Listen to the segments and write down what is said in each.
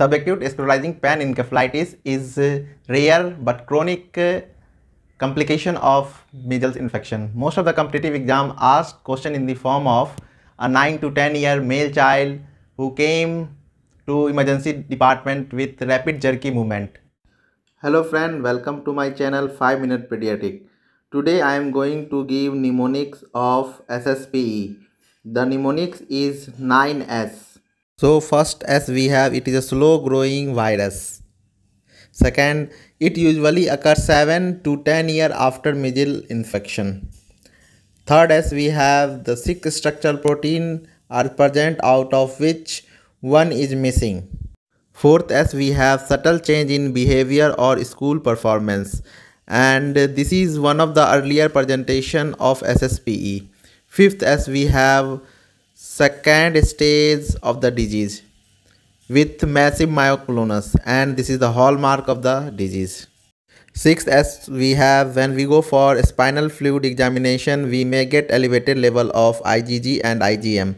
Subacute in panencephalitis is a rare but chronic uh, complication of measles infection. Most of the competitive exam ask question in the form of a 9 to 10 year male child who came to emergency department with rapid jerky movement. Hello friend, welcome to my channel 5 minute pediatric. Today I am going to give mnemonics of SSPE. The mnemonics is 9S. So first as we have it is a slow growing virus. Second it usually occurs 7 to 10 year after measles infection. Third as we have the six structural protein are present out of which one is missing. Fourth as we have subtle change in behavior or school performance and this is one of the earlier presentation of SSPE. Fifth as we have second stage of the disease with massive myoclonus and this is the hallmark of the disease. Sixth, as we have when we go for spinal fluid examination, we may get elevated level of IgG and IgM.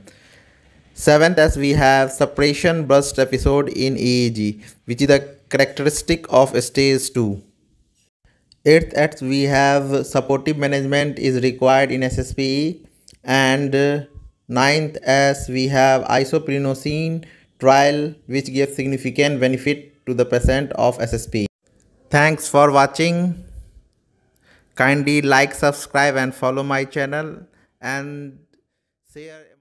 Seventh, as we have suppression burst episode in EEG, which is the characteristic of stage 2. Eighth, as we have supportive management is required in SSPE and Ninth, as we have isoprenosine trial which gives significant benefit to the patient of SSP. Thanks for watching. Kindly like, subscribe and follow my channel and share.